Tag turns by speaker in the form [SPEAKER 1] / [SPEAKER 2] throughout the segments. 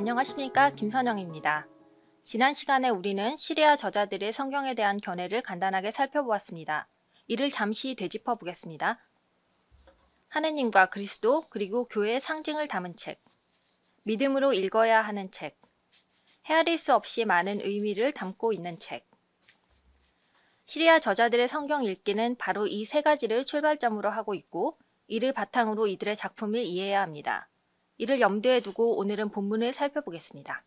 [SPEAKER 1] 안녕하십니까 김선영입니다. 지난 시간에 우리는 시리아 저자들의 성경에 대한 견해를 간단하게 살펴보았습니다. 이를 잠시 되짚어 보겠습니다. 하느님과 그리스도 그리고 교회의 상징을 담은 책. 믿음으로 읽어야 하는 책. 헤아릴 수 없이 많은 의미를 담고 있는 책. 시리아 저자들의 성경 읽기는 바로 이 세 가지를 출발점으로 하고 있고 이를 바탕으로 이들의 작품을 이해해야 합니다. 이를 염두에 두고 오늘은 본문을 살펴보겠습니다.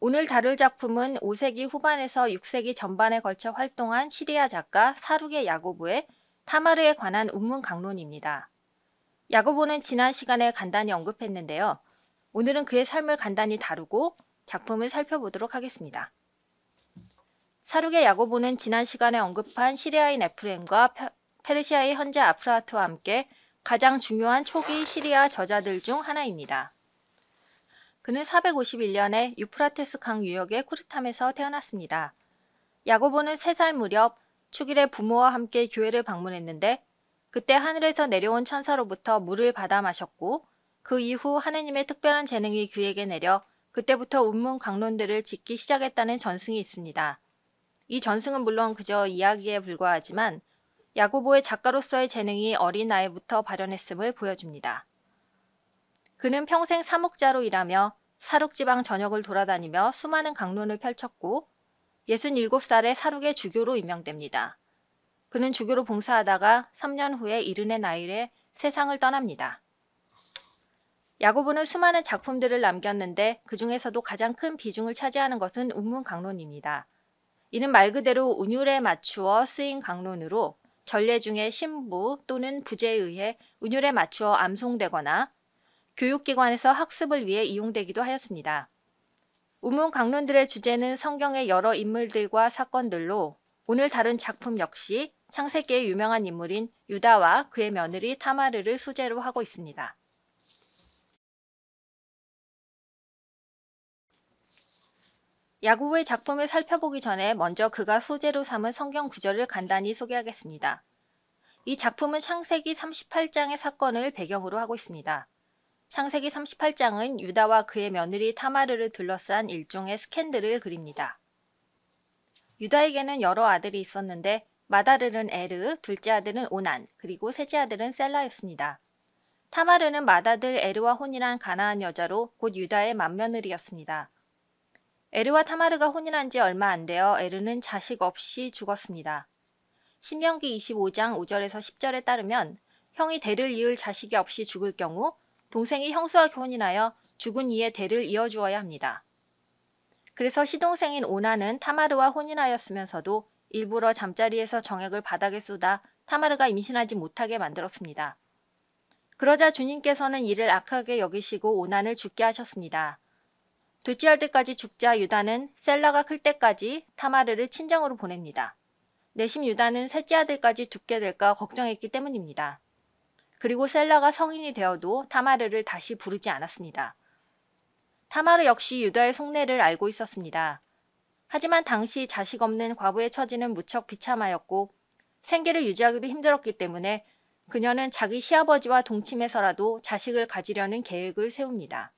[SPEAKER 1] 오늘 다룰 작품은 5세기 후반에서 6세기 전반에 걸쳐 활동한 시리아 작가 사룩의 야고보의 타마르에 관한 운문 강론입니다. 야고보는 지난 시간에 간단히 언급했는데요. 오늘은 그의 삶을 간단히 다루고 작품을 살펴보도록 하겠습니다. 사룩의 야고보는 지난 시간에 언급한 시리아인 에프렘과 페르시아의 현재 아프라트와 함께 가장 중요한 초기 시리아 저자들 중 하나입니다. 그는 451년에 유프라테스 강 유역의 쿠르탐에서 태어났습니다. 야고보는 3살 무렵 축일의 부모와 함께 교회를 방문했는데 그때 하늘에서 내려온 천사로부터 물을 받아 마셨고 그 이후 하느님의 특별한 재능이 그에게 내려 그때부터 운문 강론들을 짓기 시작했다는 전승이 있습니다. 이 전승은 물론 그저 이야기에 불과하지만 야구보의 작가로서의 재능이 어린 나이부터 발현했음을 보여줍니다. 그는 평생 사목자로 일하며 사륙지방 전역을 돌아다니며 수많은 강론을 펼쳤고 67살에 사륙의 주교로 임명됩니다. 그는 주교로 봉사하다가 3년 후에 이른의 나이에 세상을 떠납니다. 야구부는 수많은 작품들을 남겼는데 그 중에서도 가장 큰 비중을 차지하는 것은 운문 강론입니다. 이는 말 그대로 운율에 맞추어 쓰인 강론으로 전례 중에 신부 또는 부제에 의해 운율에 맞추어 암송되거나 교육기관에서 학습을 위해 이용되기도 하였습니다. 우문 강론들의 주제는 성경의 여러 인물들과 사건들로 오늘 다룬 작품 역시 창세기의 유명한 인물인 유다와 그의 며느리 타마르를 소재로 하고 있습니다. 야구의 작품을 살펴보기 전에 먼저 그가 소재로 삼은 성경 구절을 간단히 소개하겠습니다. 이 작품은 창세기 38장의 사건을 배경으로 하고 있습니다. 창세기 38장은 유다와 그의 며느리 타마르를 둘러싼 일종의 스캔들을 그립니다. 유다에게는 여러 아들이 있었는데 마다르는 에르, 둘째 아들은 오난, 그리고 셋째 아들은 셀라였습니다. 타마르는 마다들 에르와 혼이란 가나한 여자로 곧 유다의 맏며느리였습니다. 에르와 타마르가 혼인한 지 얼마 안 되어 에르는 자식 없이 죽었습니다. 신명기 25장 5절에서 10절에 따르면 형이 대를 이을 자식이 없이 죽을 경우 동생이 형수와 혼하여 죽은 이의 대를 이어주어야 합니다. 그래서 시동생인 오나는 타마르와 혼인하였으면서도 일부러 잠자리에서 정액을 바닥에 쏟아 타마르가 임신하지 못하게 만들었습니다. 그러자 주님께서는 이를 악하게 여기시고 오난을 죽게 하셨습니다. 두째할 때까지 죽자 유다는 셀라가 클 때까지 타마르를 친정으로 보냅니다. 내심 유다는 셋째 아들까지 죽게 될까 걱정했기 때문입니다. 그리고 셀라가 성인이 되어도 타마르를 다시 부르지 않았습니다. 타마르 역시 유다의 속내를 알고 있었습니다. 하지만 당시 자식 없는 과부의 처지는 무척 비참하였고 생계를 유지하기도 힘들었기 때문에 그녀는 자기 시아버지와 동침해서라도 자식을 가지려는 계획을 세웁니다.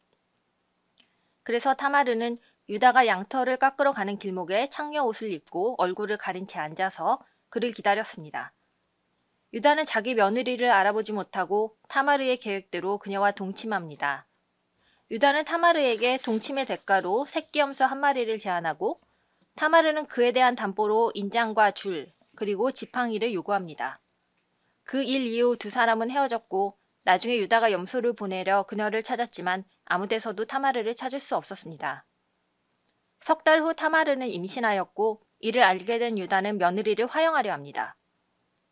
[SPEAKER 1] 그래서 타마르는 유다가 양털을 깎으러 가는 길목에 창녀 옷을 입고 얼굴을 가린 채 앉아서 그를 기다렸습니다. 유다는 자기 며느리를 알아보지 못하고 타마르의 계획대로 그녀와 동침합니다. 유다는 타마르에게 동침의 대가로 새끼 염소 한 마리를 제안하고 타마르는 그에 대한 담보로 인장과 줄 그리고 지팡이를 요구합니다. 그 일 이후 두 사람은 헤어졌고 나중에 유다가 염소를 보내려 그녀를 찾았지만 아무데서도 타마르를 찾을 수 없었습니다. 석 달 후 타마르는 임신하였고 이를 알게 된 유다는 며느리를 화영하려 합니다.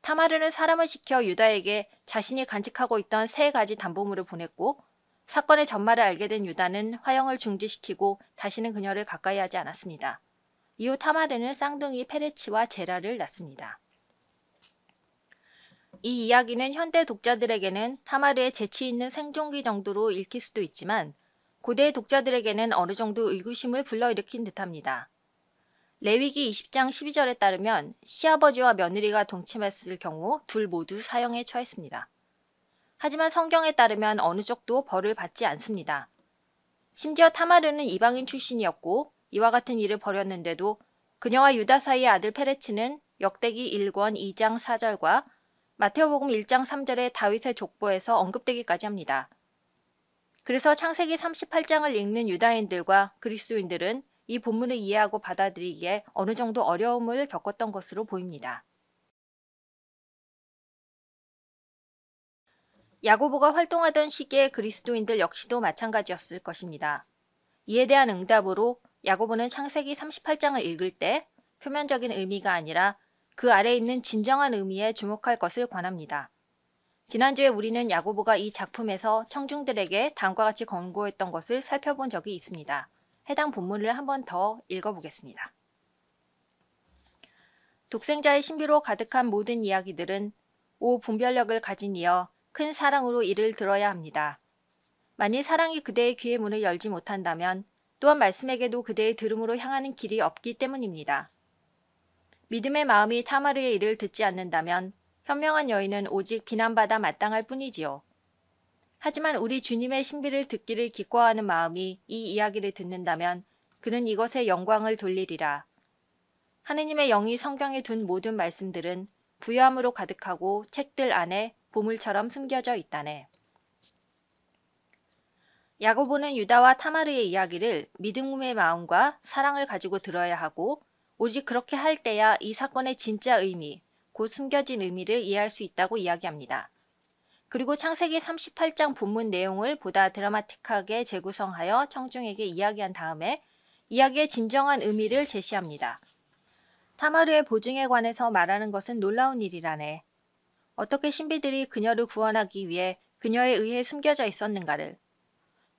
[SPEAKER 1] 타마르는 사람을 시켜 유다에게 자신이 간직하고 있던 세 가지 담보물을 보냈고 사건의 전말을 알게 된 유다는 화영을 중지시키고 다시는 그녀를 가까이 하지 않았습니다. 이후 타마르는 쌍둥이 페레치와 제라를 낳습니다. 이 이야기는 현대 독자들에게는 타마르의 재치 있는 생존기 정도로 읽힐 수도 있지만 고대 독자들에게는 어느 정도 의구심을 불러일으킨 듯합니다. 레위기 20장 12절에 따르면 시아버지와 며느리가 동침했을 경우 둘 모두 사형에 처했습니다. 하지만 성경에 따르면 어느 쪽도 벌을 받지 않습니다. 심지어 타마르는 이방인 출신이었고 이와 같은 일을 벌였는데도 그녀와 유다 사이의 아들 페레츠는 역대기 1권 2장 4절과 마태오복음 1장 3절의 다윗의 족보에서 언급되기까지 합니다. 그래서 창세기 38장을 읽는 유다인들과 그리스도인들은 이 본문을 이해하고 받아들이기에 어느 정도 어려움을 겪었던 것으로 보입니다. 야고보가 활동하던 시기에 그리스도인들 역시도 마찬가지였을 것입니다. 이에 대한 응답으로 야고보는 창세기 38장을 읽을 때 표면적인 의미가 아니라 그 아래 있는 진정한 의미에 주목할 것을 권합니다. 지난주에 우리는 야고보가 이 작품에서 청중들에게 다음과 같이 권고했던 것을 살펴본 적이 있습니다. 해당 본문을 한 번 더 읽어보겠습니다. 독생자의 신비로 가득한 모든 이야기들은 오 분별력을 가진 이어큰 사랑으로 이를 들어야 합니다. 만일 사랑이 그대의 귀의 문을 열지 못한다면 또한 말씀에게도 그대의 들음으로 향하는 길이 없기 때문입니다. 믿음의 마음이 타마르의 일을 듣지 않는다면 현명한 여인은 오직 비난받아 마땅할 뿐이지요. 하지만 우리 주님의 신비를 듣기를 기뻐하는 마음이 이 이야기를 듣는다면 그는 이것에 영광을 돌리리라. 하느님의 영이 성경에 둔 모든 말씀들은 부유함으로 가득하고 책들 안에 보물처럼 숨겨져 있다네. 야고보는 유다와 타마르의 이야기를 믿음의 마음과 사랑을 가지고 들어야 하고 오직 그렇게 할 때야 이 사건의 진짜 의미, 곧 숨겨진 의미를 이해할 수 있다고 이야기합니다. 그리고 창세기 38장 본문 내용을 보다 드라마틱하게 재구성하여 청중에게 이야기한 다음에 이야기의 진정한 의미를 제시합니다. 타마르의 보증에 관해서 말하는 것은 놀라운 일이라네. 어떻게 신비들이 그녀를 구원하기 위해 그녀에 의해 숨겨져 있었는가를.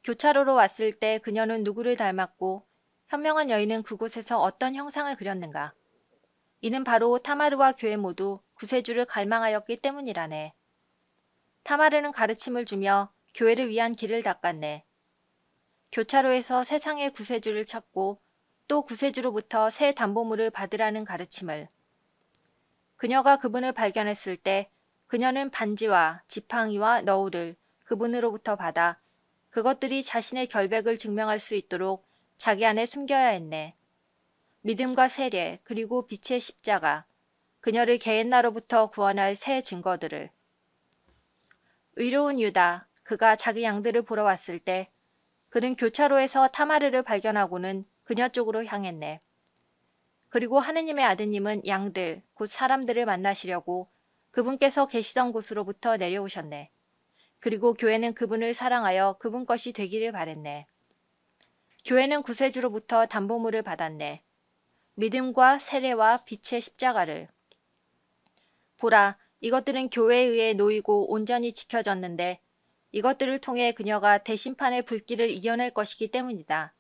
[SPEAKER 1] 교차로로 왔을 때 그녀는 누구를 닮았고 현명한 여인은 그곳에서 어떤 형상을 그렸는가. 이는 바로 타마르와 교회 모두 구세주를 갈망하였기 때문이라네. 타마르는 가르침을 주며 교회를 위한 길을 닦았네. 교차로에서 세상의 구세주를 찾고 또 구세주로부터 새 담보물을 받으라는 가르침을. 그녀가 그분을 발견했을 때 그녀는 반지와 지팡이와 너울을 그분으로부터 받아 그것들이 자신의 결백을 증명할 수 있도록 자기 안에 숨겨야 했네. 믿음과 세례 그리고 빛의 십자가 그녀를 개엔나로부터 구원할 새 증거들을 의로운 유다 그가 자기 양들을 보러 왔을 때 그는 교차로에서 타마르를 발견하고는 그녀 쪽으로 향했네. 그리고 하느님의 아드님은 양들 곧 사람들을 만나시려고 그분께서 계시던 곳으로부터 내려오셨네. 그리고 교회는 그분을 사랑하여 그분 것이 되기를 바랬네. 교회는 구세주로부터 담보물을 받았네. 믿음과 세례와 빛의 십자가를. 보라, 이것들은 교회에 의해 놓이고 온전히 지켜졌는데 이것들을 통해 그녀가 대심판의 불길을 이겨낼 것이기 때문이다.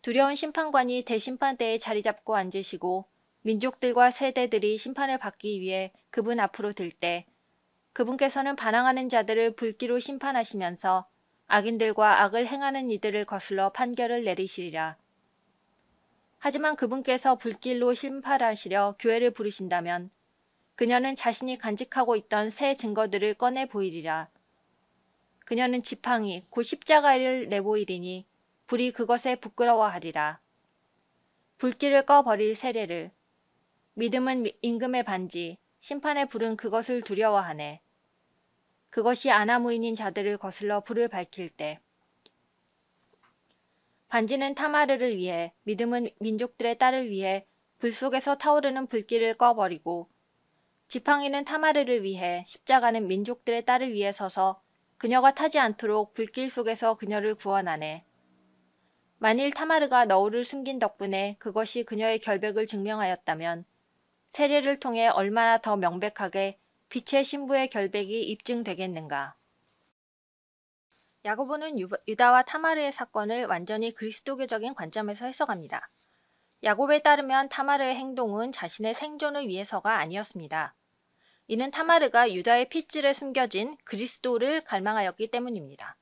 [SPEAKER 1] 두려운 심판관이 대심판대에 자리 잡고 앉으시고 민족들과 세대들이 심판을 받기 위해 그분 앞으로 들 때 그분께서는 반항하는 자들을 불기로 심판하시면서 악인들과 악을 행하는 이들을 거슬러 판결을 내리시리라. 하지만 그분께서 불길로 심판하시려 교회를 부르신다면 그녀는 자신이 간직하고 있던 새 증거들을 꺼내 보이리라. 그녀는 지팡이, 곧 십자가를 내보이리니 불이 그것에 부끄러워하리라. 불길을 꺼버릴 세례를. 믿음은 임금의 반지, 심판의 불은 그것을 두려워하네. 그것이 아나무인인 자들을 거슬러 불을 밝힐 때 반지는 타마르를 위해 믿음은 민족들의 딸을 위해 불 속에서 타오르는 불길을 꺼버리고 지팡이는 타마르를 위해 십자가는 민족들의 딸을 위해 서서 그녀가 타지 않도록 불길 속에서 그녀를 구원하네. 만일 타마르가 너울을 숨긴 덕분에 그것이 그녀의 결백을 증명하였다면 세례를 통해 얼마나 더 명백하게 빛의 신부의 결백이 입증되겠는가. 야고보는 유다와 타마르의 사건을 완전히 그리스도교적인 관점에서 해석합니다. 야곱에 따르면 타마르의 행동은 자신의 생존을 위해서가 아니었습니다. 이는 타마르가 유다의 핏줄에 숨겨진 그리스도를 갈망하였기 때문입니다.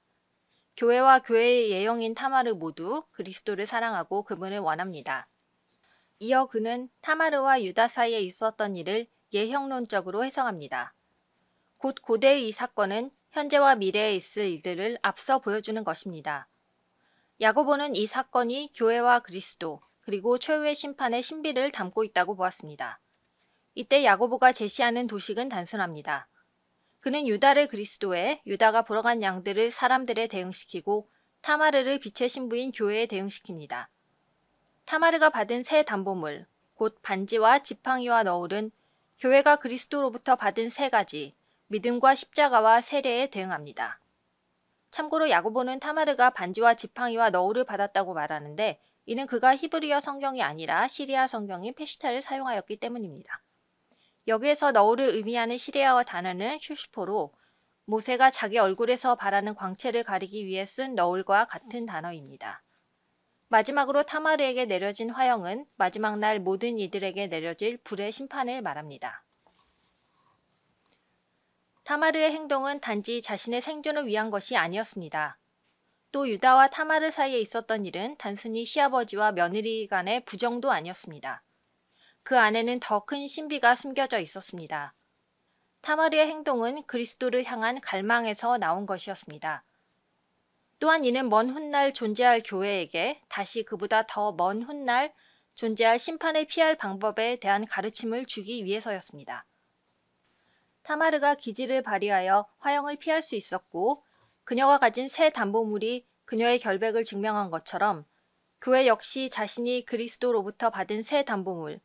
[SPEAKER 1] 교회와 교회의 예형인 타마르 모두 그리스도를 사랑하고 그분을 원합니다. 이어 그는 타마르와 유다 사이에 있었던 일을 예형론적으로 해석합니다. 곧 고대의 이 사건은 현재와 미래에 있을 이들을 앞서 보여주는 것입니다. 야고보는 이 사건이 교회와 그리스도 그리고 최후의 심판의 신비를 담고 있다고 보았습니다. 이때 야고보가 제시하는 도식은 단순합니다. 그는 유다를 그리스도에 유다가 보러간 양들을 사람들에 대응시키고 타마르를 빛의 신부인 교회에 대응시킵니다. 타마르가 받은 새 담보물, 곧 반지와 지팡이와 너울은 교회가 그리스도로부터 받은 세 가지, 믿음과 십자가와 세례에 대응합니다. 참고로 야고보는 타마르가 반지와 지팡이와 너울을 받았다고 말하는데 이는 그가 히브리어 성경이 아니라 시리아 성경인 페시타를 사용하였기 때문입니다. 여기에서 너울을 의미하는 시리아어 단어는 슈슈포로 모세가 자기 얼굴에서 바라는 광채를 가리기 위해 쓴 너울과 같은 단어입니다. 마지막으로 타마르에게 내려진 화형은 마지막 날 모든 이들에게 내려질 불의 심판을 말합니다. 타마르의 행동은 단지 자신의 생존을 위한 것이 아니었습니다. 또 유다와 타마르 사이에 있었던 일은 단순히 시아버지와 며느리 간의 부정도 아니었습니다. 그 안에는 더 큰 신비가 숨겨져 있었습니다. 타마르의 행동은 그리스도를 향한 갈망에서 나온 것이었습니다. 또한 이는 먼 훗날 존재할 교회에게 다시 그보다 더 먼 훗날 존재할 심판을 피할 방법에 대한 가르침을 주기 위해서였습니다. 타마르가 기지를 발휘하여 화형을 피할 수 있었고 그녀가 가진 새 담보물이 그녀의 결백을 증명한 것처럼 교회 역시 자신이 그리스도로부터 받은 새 담보물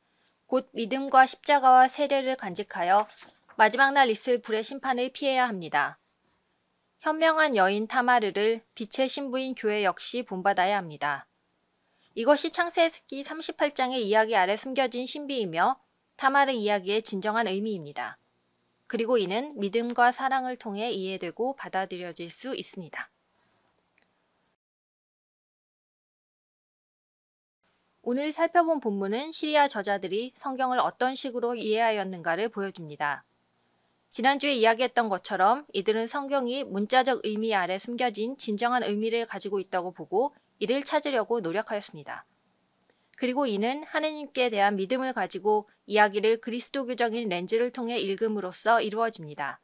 [SPEAKER 1] 곧 믿음과 십자가와 세례를 간직하여 마지막 날 있을 불의 심판을 피해야 합니다. 현명한 여인 타마르를 빛의 신부인 교회 역시 본받아야 합니다. 이것이 창세기 38장의 이야기 아래 숨겨진 신비이며 타마르 이야기의 진정한 의미입니다. 그리고 이는 믿음과 사랑을 통해 이해되고 받아들여질 수 있습니다. 오늘 살펴본 본문은 시리아 저자들이 성경을 어떤 식으로 이해하였는가를 보여줍니다. 지난주에 이야기했던 것처럼 이들은 성경이 문자적 의미 아래 숨겨진 진정한 의미를 가지고 있다고 보고 이를 찾으려고 노력하였습니다. 그리고 이는 하느님께 대한 믿음을 가지고 이야기를 그리스도교적인 렌즈를 통해 읽음으로써 이루어집니다.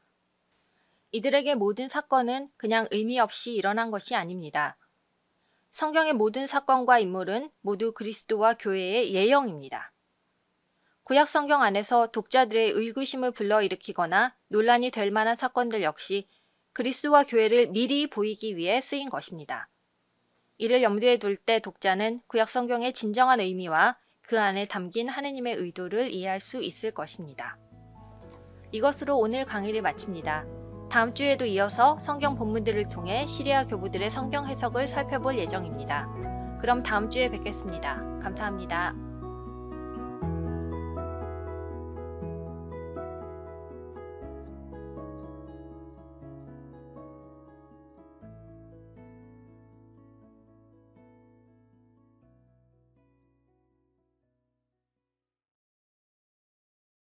[SPEAKER 1] 이들에게 모든 사건은 그냥 의미 없이 일어난 것이 아닙니다. 성경의 모든 사건과 인물은 모두 그리스도와 교회의 예형입니다. 구약 성경 안에서 독자들의 의구심을 불러일으키거나 논란이 될 만한 사건들 역시 그리스와 교회를 미리 보이기 위해 쓰인 것입니다. 이를 염두에 둘 때 독자는 구약 성경의 진정한 의미와 그 안에 담긴 하느님의 의도를 이해할 수 있을 것입니다. 이것으로 오늘 강의를 마칩니다. 다음 주에도 이어서 성경 본문들을 통해 시리아 교부들의 성경 해석을 살펴볼 예정입니다. 그럼 다음 주에 뵙겠습니다. 감사합니다.